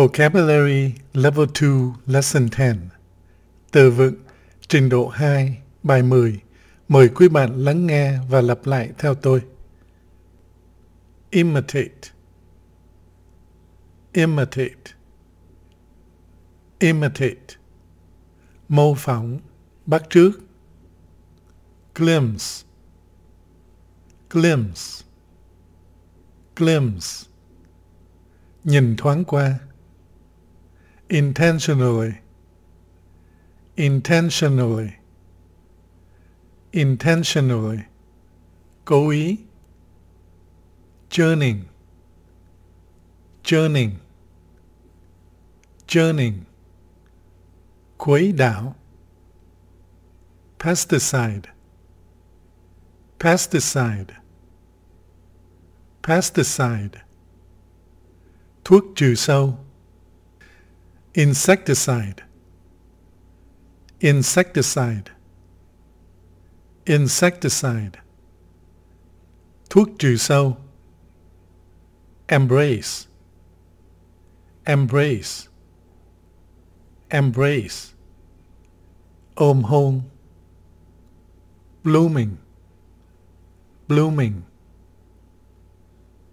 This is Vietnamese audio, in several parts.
Vocabulary Level 2 Lesson 10 Từ vựng Trình độ 2 Bài 10 Mời quý bạn lắng nghe và lặp lại theo tôi. Imitate Imitate Imitate Mô phỏng Bắt trước Glimpse Glimpse Glimpse Nhìn thoáng qua intentionally, intentionally, intentionally, going, journeying, journeying, journeying, quấy đảo, pesticide, pesticide, pesticide, thuốc trừ sâu, insecticide insecticide insecticide thuốc trừ sâu embrace embrace embrace ôm hôn blooming blooming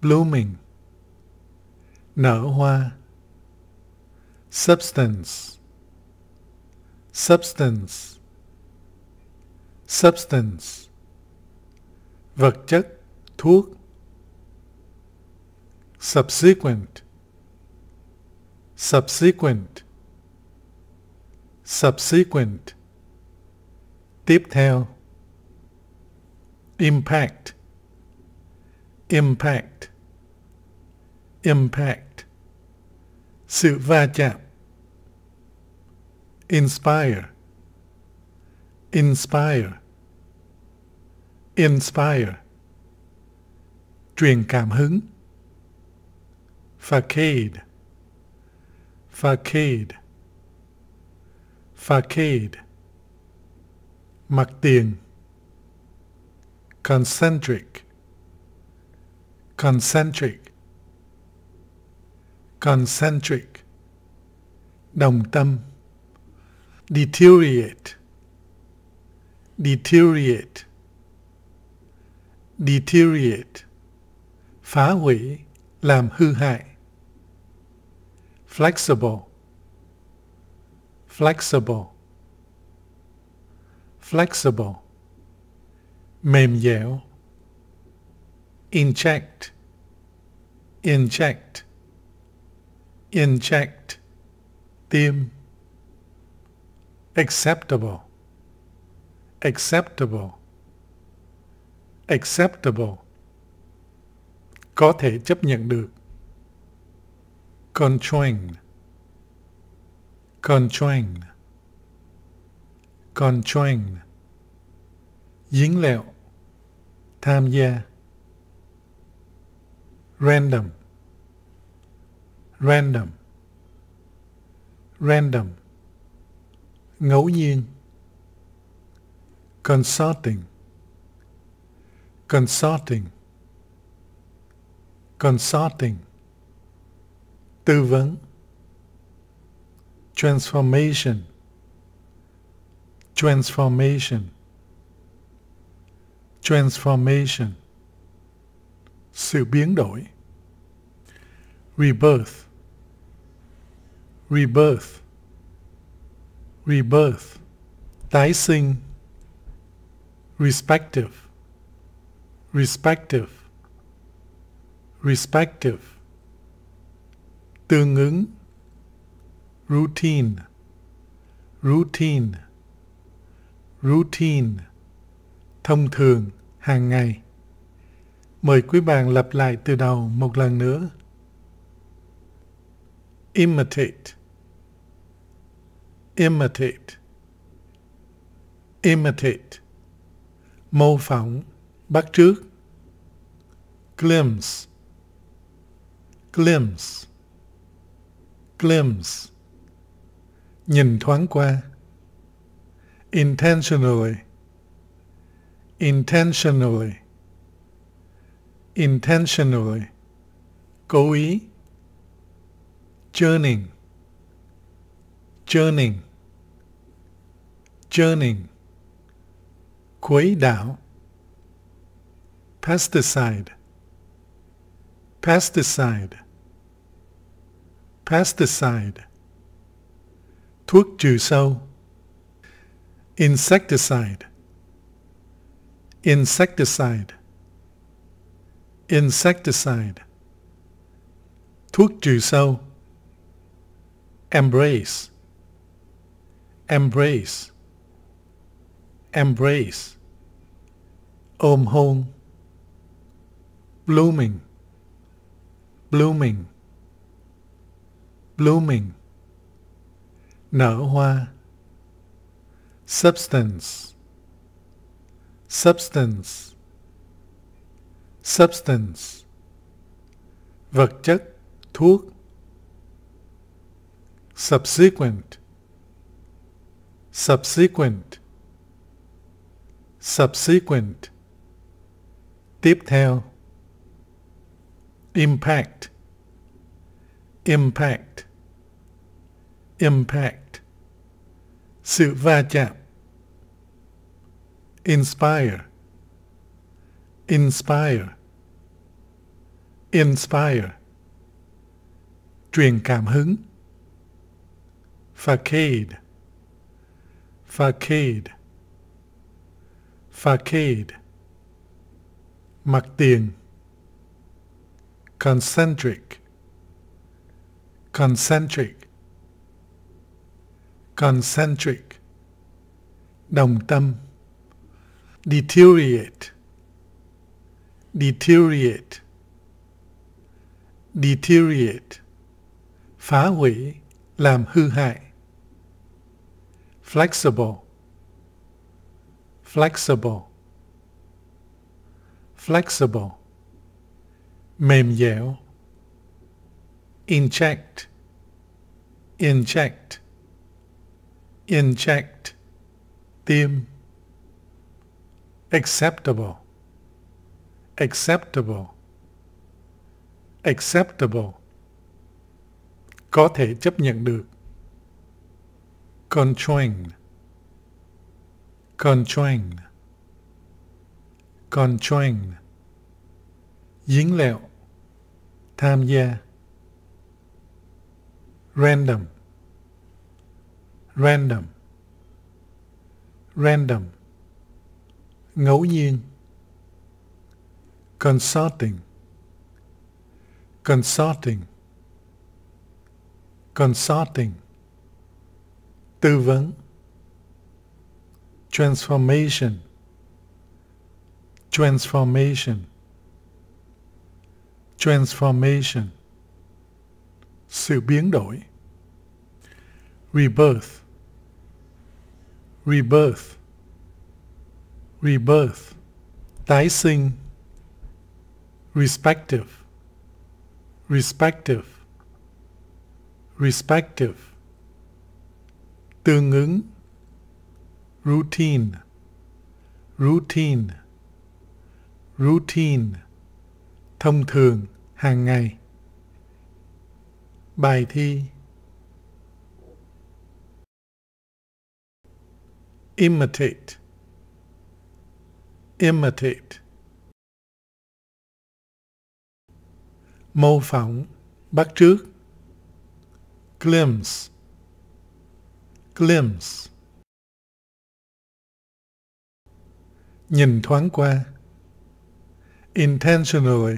blooming nở hoa substance substance substance vật chất thuốc subsequent subsequent subsequent tiếp theo impact impact impact sự va chạm inspire inspire inspire truyền cảm hứng facade facade facade mặt tiền concentric concentric concentric đồng tâm deteriorate deteriorate deteriorate phá hủy làm hư hại flexible flexible flexible mềm dẻo inject inject inject tiêm acceptable, acceptable, acceptable, có thể chấp nhận được. Conjoined, conjoined, conjoined, dính lẹo, tham gia, random, random, random ngẫu nhiên consulting consulting consulting tư vấn transformation transformation transformation sự biến đổi rebirth rebirth rebirth, tái sinh, respective, respective, respective, tương ứng, routine, routine, routine, thông thường, hàng ngày. Mời quý bạn lặp lại từ đầu một lần nữa. Imitate imitate imitate mô phỏng bắt chước glimpse glimpse glimpse nhìn thoáng qua intentionally intentionally intentionally cố ý churning churning Journey. quấy đảo, pesticide, pesticide, pesticide, thuốc trừ sâu, insecticide, insecticide, insecticide, thuốc trừ sâu, embrace, embrace, embrace, ôm hôn, blooming, blooming, blooming, nở hoa, substance, substance, substance, vật chất, thuốc, subsequent, subsequent, subsequent tiếp theo impact impact impact sự va chạm inspire inspire inspire truyền cảm hứng facade facade facade mặt tiền concentric concentric concentric đồng tâm deteriorate deteriorate deteriorate phá hủy làm hư hại flexible flexible flexible mềm dẻo inject inject inject tiêm acceptable acceptable acceptable có thể chấp nhận được conjoined Conjoin Conjoin Dính lẹo Tham gia Random Random Random Ngẫu nhiên Consulting Consulting Consulting Tư vấn transformation, transformation, transformation, sự biến đổi, rebirth, rebirth, rebirth, tái sinh, respective, respective, respective, tương ứng, routine routine routine thông thường hàng ngày bài thi imitate imitate mô phỏng bắt trước glimpse glimpse nhìn thoáng qua intentionally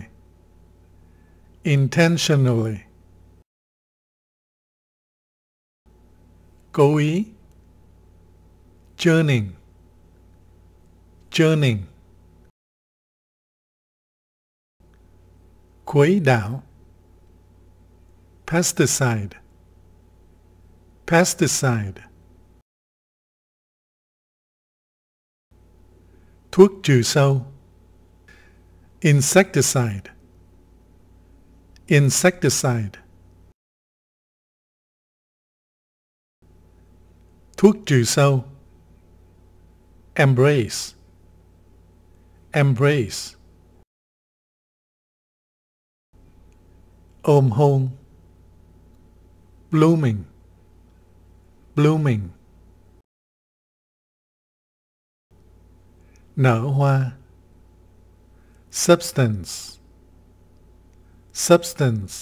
intentionally cố ý churning churning quấy đảo pesticide pesticide Thuốc trừ sâu Insecticide Insecticide Thuốc trừ sâu Embrace Embrace Ôm hôn Blooming Blooming nở hoa substance substance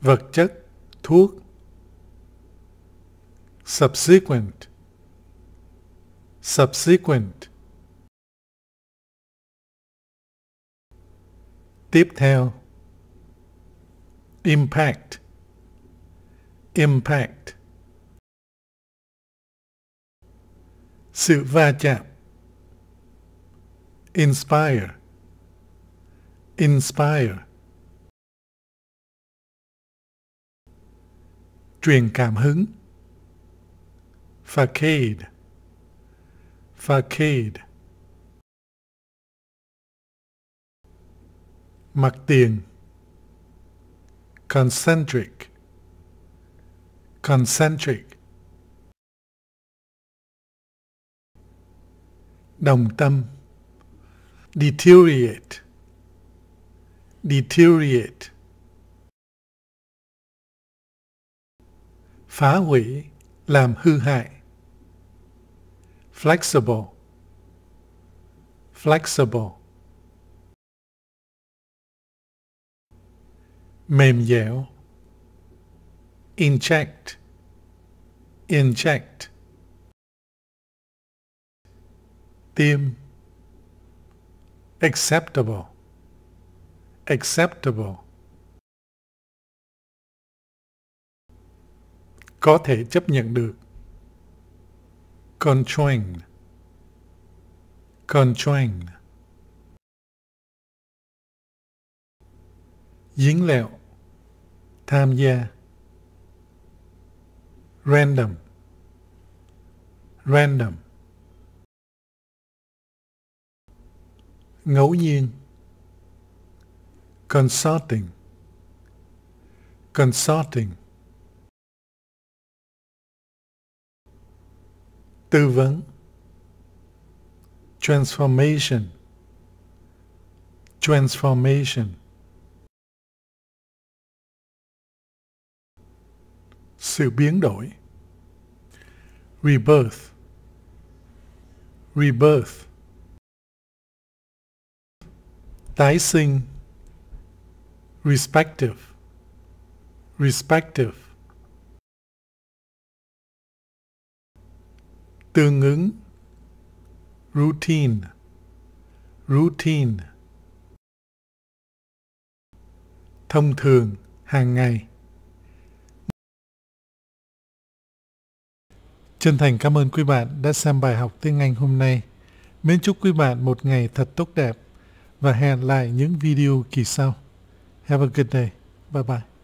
vật chất thuốc subsequent subsequent tiếp theo impact impact Sự va chạm Inspire Inspire Truyền cảm hứng Facade Facade Mặt tiền Concentric Concentric đồng tâm deteriorate deteriorate phá hủy làm hư hại flexible flexible mềm dẻo inject inject tim acceptable acceptable có thể chấp nhận được conjoined conjoined dính lẹo tham gia random random ngẫu nhiên consulting consulting tư vấn transformation transformation sự biến đổi rebirth rebirth tái sinh respective respective tương ứng routine routine thông thường hàng ngày chân thành cảm ơn quý bạn đã xem bài học tiếng anh hôm nay mến chúc quý bạn một ngày thật tốt đẹp và hẹn lại những video kỳ sau. Have a good day. Bye bye.